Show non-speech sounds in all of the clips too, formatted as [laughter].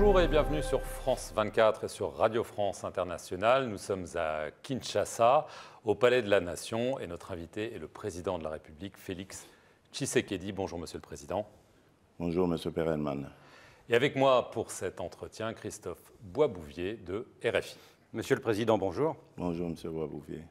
Bonjour et bienvenue sur France 24 et sur Radio France Internationale. Nous sommes à Kinshasa, au Palais de la Nation, et notre invité est le président de la République, Félix Tshisekedi. Bonjour, monsieur le président. Bonjour, monsieur Perelman. Et avec moi pour cet entretien, Christophe Boisbouvier de RFI. Monsieur le président, bonjour. Bonjour, monsieur Boisbouvier.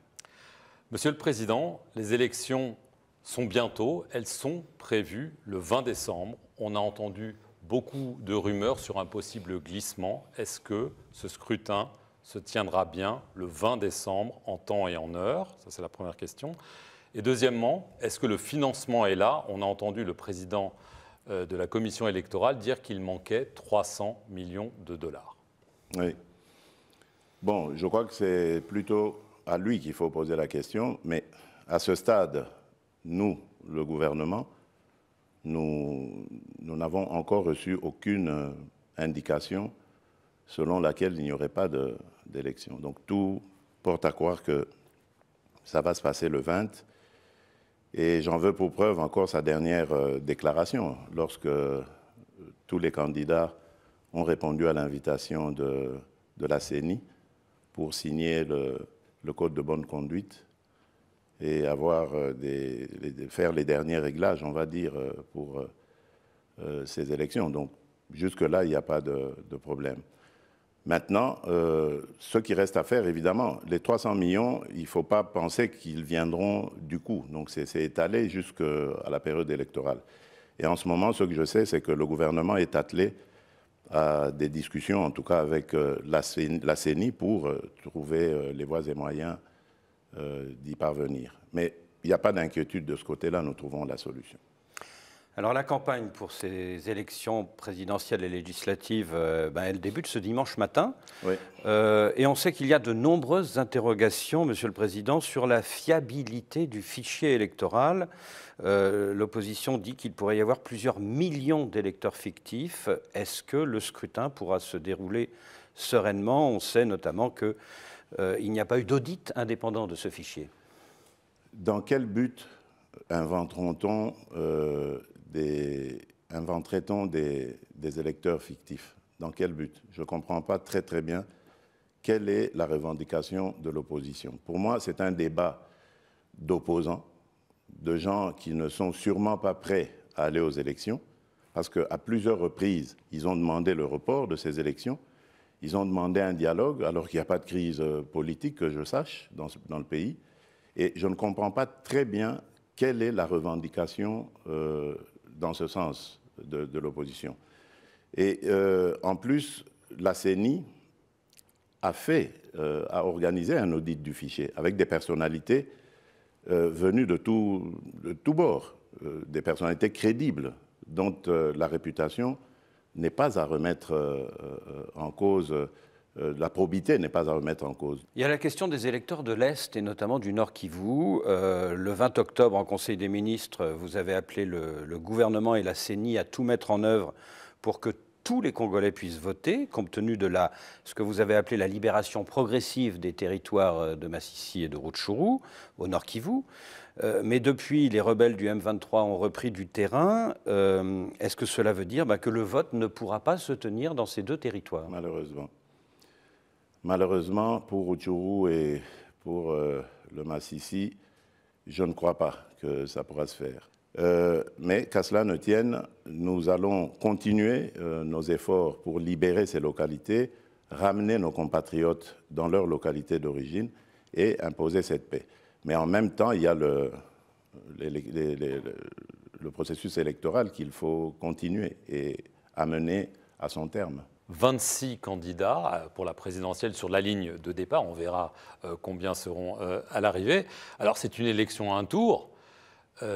Monsieur le président, les élections sont bientôt, elles sont prévues le 20 décembre. On a entendu beaucoup de rumeurs sur un possible glissement. Est-ce que ce scrutin se tiendra bien le 20 décembre en temps et en heure Ça, c'est la première question. Et deuxièmement, est-ce que le financement est là On a entendu le président euh, de la commission électorale dire qu'il manquait 300 millions de dollars. Oui. Bon, je crois que c'est plutôt à lui qu'il faut poser la question, mais à ce stade, nous, le gouvernement, nous n'avons encore reçu aucune euh, indication selon laquelle il n'y aurait pas d'élection. Donc tout porte à croire que ça va se passer le 20. Et j'en veux pour preuve encore sa dernière euh, déclaration, lorsque euh, tous les candidats ont répondu à l'invitation de, la CENI pour signer le code de bonne conduite et avoir euh, des, faire les derniers réglages, on va dire, euh, pour euh, ces élections. Donc jusque-là, il n'y a pas de, problème. Maintenant, ce qui reste à faire, évidemment, les 300 millions, il ne faut pas penser qu'ils viendront du coup. Donc c'est étalé jusqu'à la période électorale. Et en ce moment, ce que je sais, c'est que le gouvernement est attelé à des discussions, en tout cas avec la CENI, pour trouver les voies et moyens euh, d'y parvenir. Mais il n'y a pas d'inquiétude de ce côté-là, nous trouvons la solution. Alors la campagne pour ces élections présidentielles et législatives, euh, ben, elle débute ce dimanche matin. Euh, et on sait qu'il y a de nombreuses interrogations, Monsieur le Président, sur la fiabilité du fichier électoral. L'opposition dit qu'il pourrait y avoir plusieurs millions d'électeurs fictifs. Est-ce que le scrutin pourra se dérouler sereinement On sait notamment que euh, il n'y a pas eu d'audit indépendant de ce fichier. Dans quel but euh, inventerait-on des, des, électeurs fictifs Dans quel but Je ne comprends pas très très bien quelle est la revendication de l'opposition. Pour moi, c'est un débat d'opposants, de gens qui ne sont sûrement pas prêts à aller aux élections, parce qu'à plusieurs reprises, ils ont demandé le report de ces élections. Ils ont demandé un dialogue alors qu'il n'y a pas de crise euh, politique, que je sache, dans, dans, le pays. Et je ne comprends pas très bien quelle est la revendication euh, dans ce sens de, l'opposition. Et euh, en plus, la CENI a fait, a organisé un audit du fichier avec des personnalités venues de tous de tout bords, des personnalités crédibles dont la réputation n'est pas à remettre euh, euh, en cause euh, la probité n'est pas à remettre en cause. Il y a la question des électeurs de l'Est et notamment du Nord Kivu. le 20 octobre, en Conseil des ministres, vous avez appelé le, gouvernement et la CENI à tout mettre en œuvre pour que tous les Congolais puissent voter, compte tenu de la, ce que vous avez appelé la libération progressive des territoires de Massissi et de Rutshuru, au Nord Kivu. Euh, mais depuis, les rebelles du M23 ont repris du terrain. Euh, est-ce que cela veut dire bah, que le vote ne pourra pas se tenir dans ces deux territoires Malheureusement. Malheureusement, pour Uchuru et pour euh, le Massissi, je ne crois pas que ça pourra se faire. mais qu'à cela ne tienne, nous allons continuer nos efforts pour libérer ces localités, ramener nos compatriotes dans leur localité d'origine et imposer cette paix. Mais en même temps, il y a le, le processus électoral qu'il faut continuer et amener à son terme. 26 candidats euh, pour la présidentielle sur la ligne de départ. On verra euh, combien seront euh, à l'arrivée. Alors c'est une élection à un tour.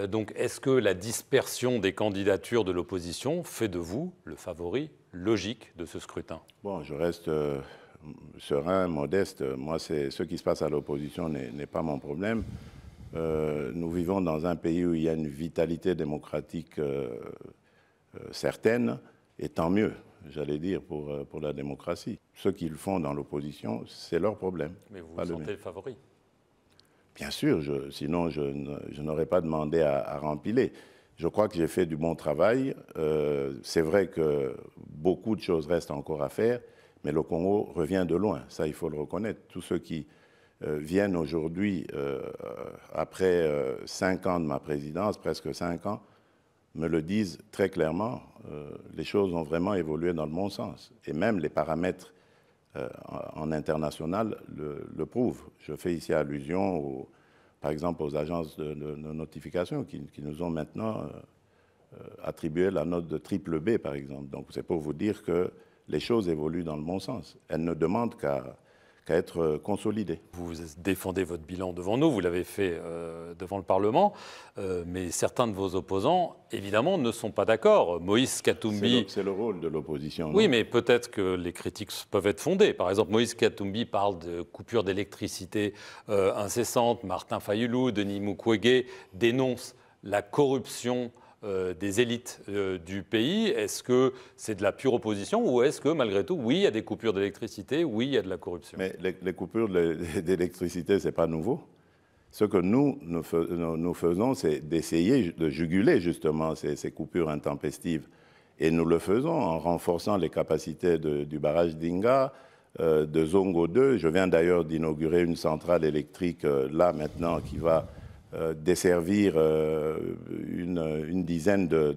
Donc est-ce que la dispersion des candidatures de l'opposition fait de vous le favori logique de ce scrutin Bon, je reste serein, modeste. Moi, c'est ce qui se passe à l'opposition n'est pas mon problème. Euh, nous vivons dans un pays où il y a une vitalité démocratique euh, euh, certaine, et tant mieux, j'allais dire, pour, la démocratie. Ce qu'ils font dans l'opposition, c'est leur problème. Mais vous vous sentez le favori Bien sûr, sinon je, n'aurais pas demandé à, à, rempiler. Je crois que j'ai fait du bon travail. c'est vrai que beaucoup de choses restent encore à faire, mais le Congo revient de loin, ça il faut le reconnaître. Tous ceux qui euh, viennent aujourd'hui, euh, après euh, cinq ans de ma présidence, presque cinq ans, me le disent très clairement, les choses ont vraiment évolué dans le bon sens. Et même les paramètres en international le, prouvent. Je fais ici allusion, par exemple, aux agences de, notification qui, nous ont maintenant attribué la note de triple B, par exemple. Donc c'est pour vous dire que les choses évoluent dans le bon sens. Elles ne demandent qu'à être consolidées. – Vous défendez votre bilan devant nous, vous l'avez fait euh, devant le Parlement, euh, mais certains de vos opposants, évidemment, ne sont pas d'accord. Moïse Katumbi... C'est le, rôle de l'opposition. Oui, mais peut-être que les critiques peuvent être fondées. Par exemple, Moïse Katoumbi parle de coupures d'électricité incessante. Euh, incessantes. Martin Fayoulou, Denis Mukwege dénoncent la corruption euh, des élites euh, du pays Est-ce que c'est de la pure opposition ou est-ce que malgré tout, oui, il y a des coupures d'électricité, oui, il y a de la corruption Mais les, coupures [laughs] d'électricité, ce n'est pas nouveau. Ce que nous, nous, faisons, c'est d'essayer de juguler justement ces, coupures intempestives. Et nous le faisons en renforçant les capacités du barrage d'Inga, euh, de Zongo 2. Je viens d'ailleurs d'inaugurer une centrale électrique là maintenant qui va euh, desservir euh, une, dizaine de,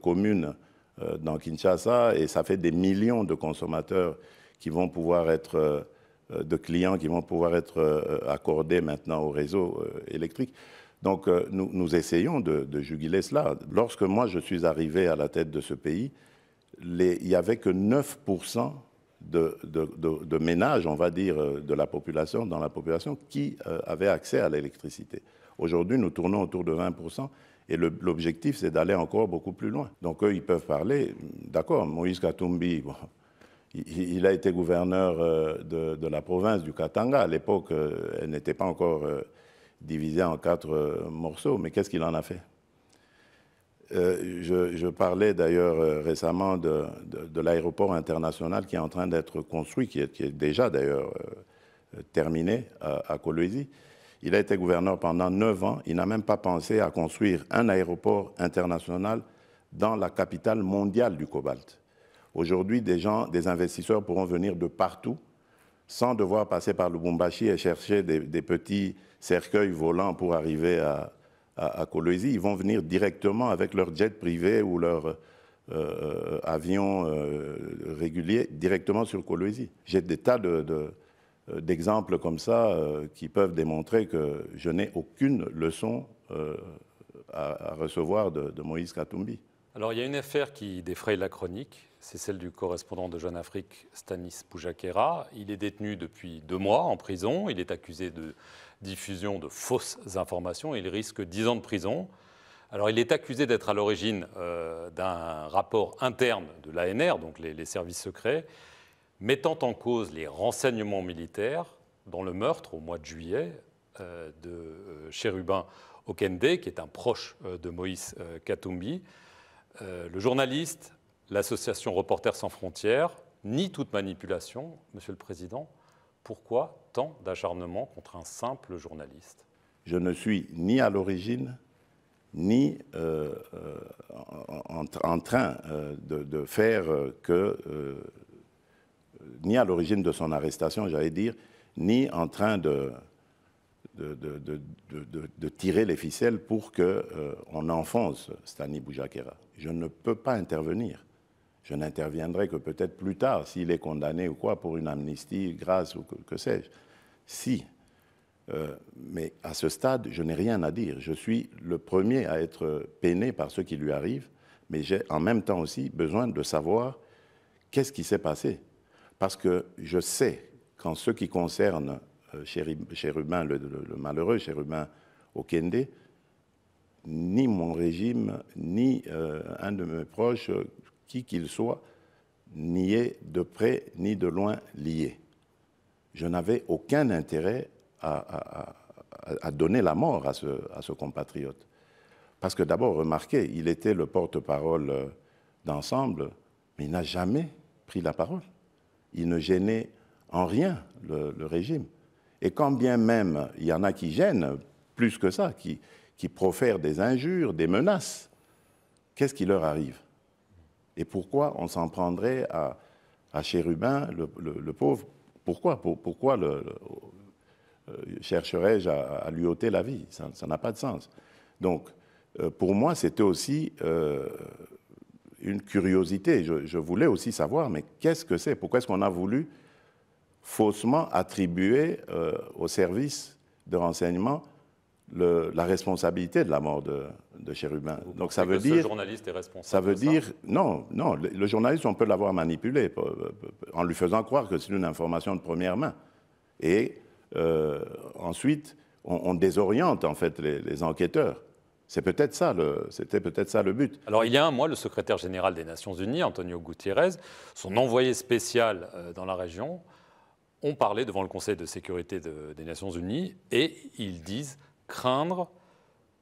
communes euh, dans Kinshasa et ça fait des millions de consommateurs qui vont pouvoir être, de clients qui vont pouvoir être accordés maintenant au réseau électrique. Donc nous, essayons de, juguler cela. Lorsque moi je suis arrivé à la tête de ce pays, il n'y avait que 9% de, ménages, on va dire, de la population, dans la population, qui avaient accès à l'électricité. Aujourd'hui, nous tournons autour de 20%. Et l'objectif, c'est d'aller encore beaucoup plus loin. Donc eux, ils peuvent parler. D'accord, Moïse Katumbi, il, a été gouverneur euh, de, la province du Katanga. À l'époque, euh, elle n'était pas encore euh, divisée en quatre morceaux. Mais qu'est-ce qu'il en a fait je, parlais d'ailleurs récemment de, l'aéroport international qui est en train d'être construit, qui est, déjà d'ailleurs terminé à, à il a été gouverneur pendant neuf ans. Il n'a même pas pensé à construire un aéroport international dans la capitale mondiale du cobalt. Aujourd'hui, des gens, des investisseurs pourront venir de partout sans devoir passer par le Lubumbashi et chercher des, petits cercueils volants pour arriver à, à, Ils vont venir directement avec leur jet privé ou leur euh, euh, avion euh, régulier directement sur Kolwezi. J'ai des tas de euh, d'exemples comme ça euh, qui peuvent démontrer que je n'ai aucune leçon euh, à, recevoir de, Moïse Katumbi. Alors il y a une affaire qui défraye la chronique, c'est celle du correspondant de Jeune Afrique, Stanis Poujakera. Il est détenu depuis deux mois en prison, il est accusé de diffusion de fausses informations, il risque dix ans de prison. Alors il est accusé d'être à l'origine d'un rapport interne de l'ANR, donc les services secrets, mettant en cause les renseignements militaires dans le meurtre au mois de juillet euh, de euh, Chérubin Okende, qui est un proche euh, de Moïse Katumbi. Le journaliste, l'association Reporters sans frontières, ni toute manipulation, Monsieur le Président. Pourquoi tant d'acharnement contre un simple journaliste Je ne suis ni à l'origine, ni en, train de, faire que ni à l'origine de son arrestation, j'allais dire, ni en train de, tirer les ficelles pour qu'on euh, enfonce Stani Boujakera. Je ne peux pas intervenir. Je n'interviendrai que peut-être plus tard, s'il est condamné ou quoi, pour une amnistie, grâce ou que, sais-je. Si. Euh, mais à ce stade, je n'ai rien à dire. Je suis le premier à être peiné par ce qui lui arrive, mais j'ai en même temps aussi besoin de savoir qu'est-ce qui s'est passé parce que je sais qu'en ce qui concerne euh, Chérubin, hum, le, malheureux Chérubin Okende, ni mon régime, ni euh, un de mes proches, euh, qui qu'il soit, n'y est de près ni de loin lié. Je n'avais aucun intérêt à, donner la mort à ce compatriote. Parce que d'abord, remarquez, il était le porte-parole d'ensemble, mais il n'a jamais pris la parole il ne gênait en rien le, régime. Et quand bien même il y en a qui gênent, plus que ça, qui, qui profèrent des injures, des menaces, qu'est-ce qui leur arrive Et pourquoi on s'en prendrait à, Chérubin, le, pauvre Pourquoi Pourquoi euh, chercherais-je à, lui ôter la vie Ça n'a pas de sens. Donc, euh, pour moi, c'était aussi euh, une curiosité. Je, voulais aussi savoir, mais qu'est-ce que c'est Pourquoi est-ce qu'on a voulu faussement attribuer euh, au service de renseignement la responsabilité de la mort de, Chérubin. Donc ça veut dire. Le journaliste est responsable. Ça veut dire non, non. Le, journaliste, on peut l'avoir manipulé en lui faisant croire que c'est une information de première main. Et euh, ensuite, on, désoriente en fait les enquêteurs. C'est peut-être ça, c'était peut-être ça le but. Alors il y a un mois, le secrétaire général des Nations Unies, Antonio Gutiérrez, son envoyé spécial euh, dans la région, ont parlé devant le Conseil de sécurité des Nations Unies et ils disent craindre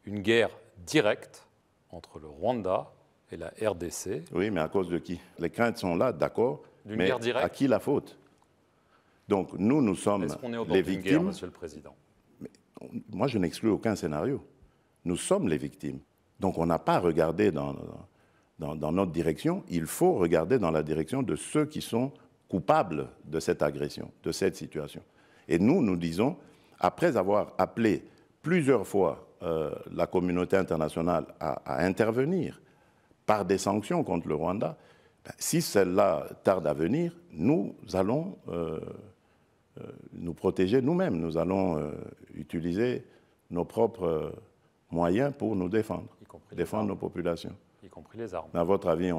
une guerre directe entre le Rwanda et la RDC. Oui, mais à cause de qui Les craintes sont là, d'accord. D'une À qui la faute Donc nous, nous sommes est est les victimes. Guerre, Monsieur le Président Moi, je n'exclus aucun scénario. Nous sommes les victimes. Donc on n'a pas regardé dans, notre direction, il faut regarder dans la direction de ceux qui sont coupables de cette agression, de cette situation. Et nous, nous disons, après avoir appelé plusieurs fois euh, la communauté internationale à, intervenir par des sanctions contre le Rwanda, ben, si celle là tarde à venir, nous allons euh, euh, nous protéger nous-mêmes, nous allons utiliser nos propres moyens pour nous défendre, défendre nos populations. Y compris les armes. À votre avis,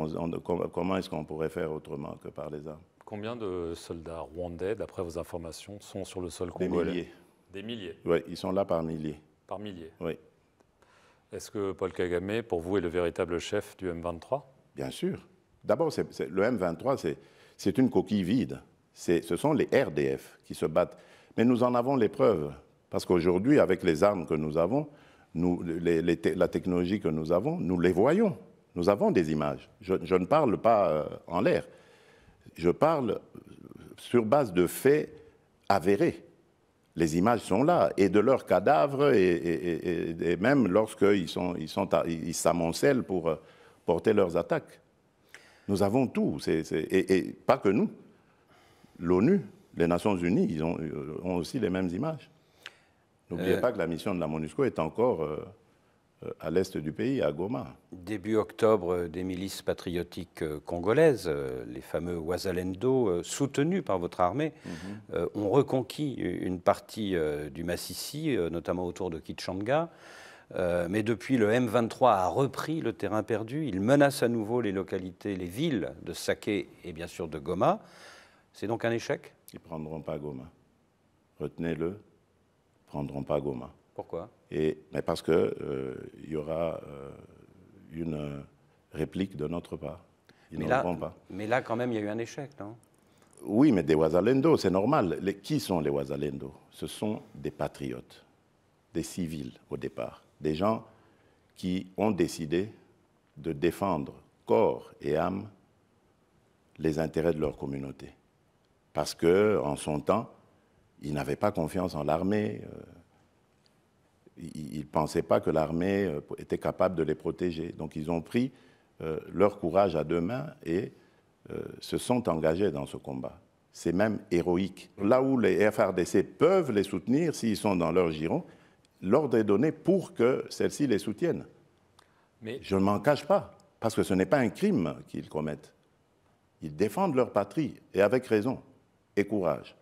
comment est-ce qu'on pourrait faire autrement que par les armes Combien de soldats rwandais, d'après vos informations, sont sur le sol congolais Des milliers. Des milliers. Oui, ils sont là par milliers. Par milliers. Oui. Est-ce que Paul Kagame, pour vous, est le véritable chef du M23 Bien sûr. D'abord, le M23, c'est une coquille vide. Ce sont les RDF qui se battent. Mais nous en avons les preuves. Parce qu'aujourd'hui, avec les armes que nous avons, nous, la technologie que nous avons, nous les voyons. Nous avons des images. Je, ne parle pas euh, en l'air. Je parle euh, sur base de faits avérés. Les images sont là, et de leurs cadavres, et, même lorsqu'ils sont, ils sont, s'amoncellent pour euh, porter leurs attaques. Nous avons tout, et, pas que nous. L'ONU, les Nations Unies, ont aussi les mêmes images. N'oubliez euh, pas que la mission de la MONUSCO est encore euh, euh, à l'est du pays, à Goma. Début octobre, des milices patriotiques congolaises, les fameux Ouazalendo, soutenus par votre armée, mhm. ont reconquis une partie du Massissi, notamment autour de Kitshanga. Mais depuis, le M23 a repris le terrain perdu. Il menace à nouveau les localités, les villes de Saké et bien sûr de Goma. C'est donc un échec Ils ne prendront pas Goma. Retenez-le, prendront pas Goma. Pourquoi Et, mais Parce qu'il euh, y aura euh, une réplique de notre part. Ils ne là, pas. Mais là, quand même, il y a eu un échec, non Oui, mais des Ouazalendo, c'est normal. qui sont les Ouazalendo Ce sont des patriotes, des civils au départ, des gens qui ont décidé de défendre corps et âme les intérêts de leur communauté. Parce que, en son temps, ils n'avaient pas confiance en l'armée. Euh, ils ne pensaient pas que l'armée euh, était capable de les protéger. Donc ils ont pris euh, leur courage à deux mains et se sont engagés dans ce combat. C'est même héroïque. Là où les FRDC peuvent les soutenir, s'ils sont dans leur giron, l'ordre est donné pour que celles-ci les soutiennent. Mais... Je ne m'en cache pas, parce que ce n'est pas un crime qu'ils commettent. Ils défendent leur patrie, et avec raison, et courage.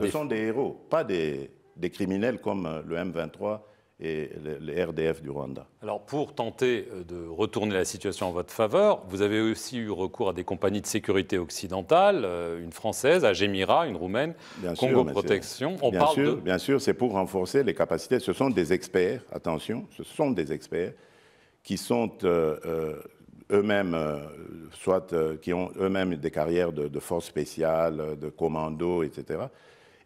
Ce sont des héros, pas des, criminels comme euh, le M23 et les RDF du Rwanda. Alors pour tenter euh, de retourner la situation en votre faveur, vous avez aussi eu recours à des compagnies de sécurité occidentales, euh, une française, Agemira, une roumaine, Congo Protection. bien sûr, bien sûr, c'est pour renforcer les capacités. Ce sont des experts, attention, ce sont des experts qui sont eux-mêmes, euh, soit euh, qui ont eux-mêmes des carrières de, force spéciale, euh, de commando, etc.,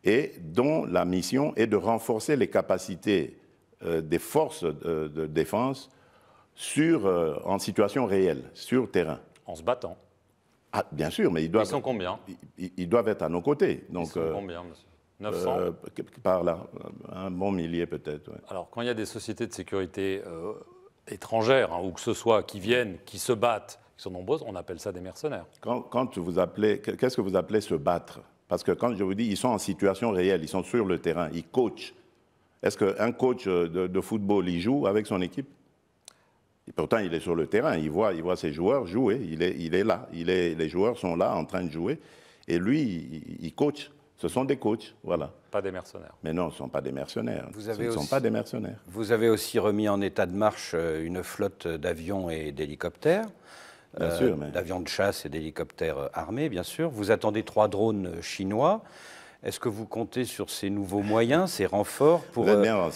et dont la mission est de renforcer les capacités des forces de, défense sur, en situation réelle, sur terrain. En se battant. Ah, bien sûr, mais ils doivent. Ils sont combien ils, doivent être à nos côtés. Donc, ils sont combien, monsieur 900 Par là, un bon millier peut-être. Alors, quand il y a des sociétés de sécurité étrangères, hein, ou que ce soit, qui viennent, qui se battent, qui sont nombreuses, on appelle ça des mercenaires. Quand, vous appelez, qu'est-ce que vous appelez se battre Parce que quand je vous dis, ils sont en situation réelle, ils sont sur le terrain, ils coachent. Est-ce qu'un coach euh, de, football, il joue avec son équipe Et Pourtant, il est sur le terrain, il voit, il voit ses joueurs jouer, il est, il est là, il est, les joueurs sont là en train de jouer, et lui, il, il coach. Ce sont des coachs, voilà. Pas des mercenaires. Mais non, ce ne sont pas des mercenaires. Vous avez aussi, sont pas des mercenaires. Vous avez aussi remis en état de marche euh, une flotte d'avions et d'hélicoptères. Euh, d'avions de chasse et d'hélicoptères euh, armés, bien sûr. Vous attendez trois drones chinois. Est-ce que vous comptez sur ces nouveaux moyens, ces renforts, pour, euh,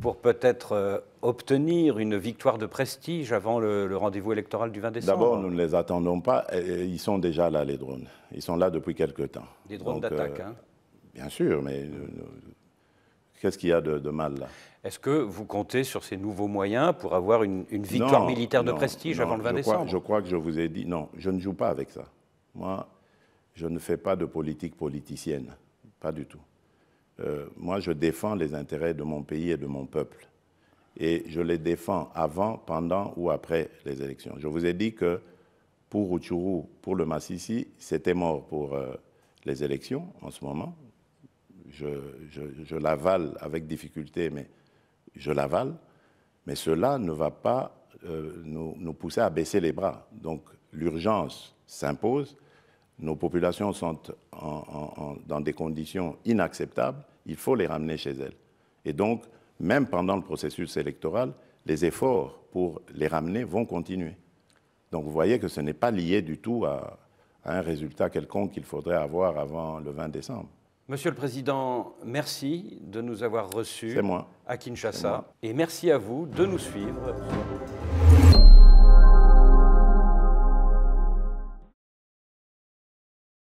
pour peut-être euh, obtenir une victoire de prestige avant le, rendez-vous électoral du 20 décembre D'abord, nous ne les attendons pas. Ils sont déjà là, les drones. Ils sont là depuis quelque temps. Des drones d'attaque, euh, hein Bien sûr, mais qu'est-ce qu'il y a de, mal là Est-ce que vous comptez sur ces nouveaux moyens pour avoir une, victoire militaire de prestige avant le 20 décembre Je crois que je vous ai dit, non, je ne joue pas avec ça. Moi, je ne fais pas de politique politicienne pas du tout. Euh, moi, je défends les intérêts de mon pays et de mon peuple. Et je les défends avant, pendant ou après les élections. Je vous ai dit que pour Uchuru, pour le Massissi, c'était mort pour euh, les élections en ce moment. Je, l'avale avec difficulté, mais je l'avale. Mais cela ne va pas euh, nous pousser à baisser les bras. Donc l'urgence s'impose nos populations sont dans des conditions inacceptables, il faut les ramener chez elles. Et donc, même pendant le processus électoral, les efforts pour les ramener vont continuer. Donc vous voyez que ce n'est pas lié du tout à, un résultat quelconque qu'il faudrait avoir avant le 20 décembre. Monsieur le Président, merci de nous avoir reçus à Kinshasa. Et merci à vous de nous suivre.